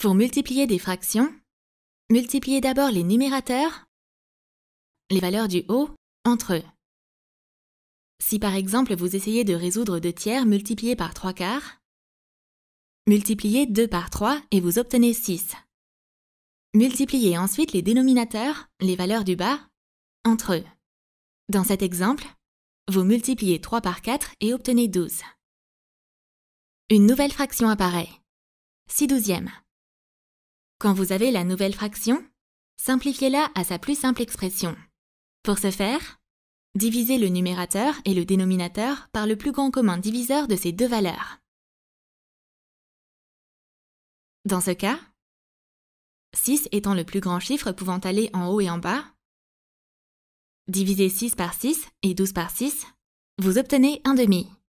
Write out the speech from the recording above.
Pour multiplier des fractions, multipliez d'abord les numérateurs, les valeurs du haut, entre eux. Si par exemple vous essayez de résoudre 2 tiers multipliés par 3 quarts, multipliez 2 par 3 et vous obtenez 6. Multipliez ensuite les dénominateurs, les valeurs du bas, entre eux. Dans cet exemple, vous multipliez 3 par 4 et obtenez 12. Une nouvelle fraction apparaît. 6 douzièmes. Quand vous avez la nouvelle fraction, simplifiez-la à sa plus simple expression. Pour ce faire, divisez le numérateur et le dénominateur par le plus grand commun diviseur de ces deux valeurs. Dans ce cas, 6 étant le plus grand chiffre pouvant aller en haut et en bas, divisez 6 par 6 et 12 par 6, vous obtenez un demi.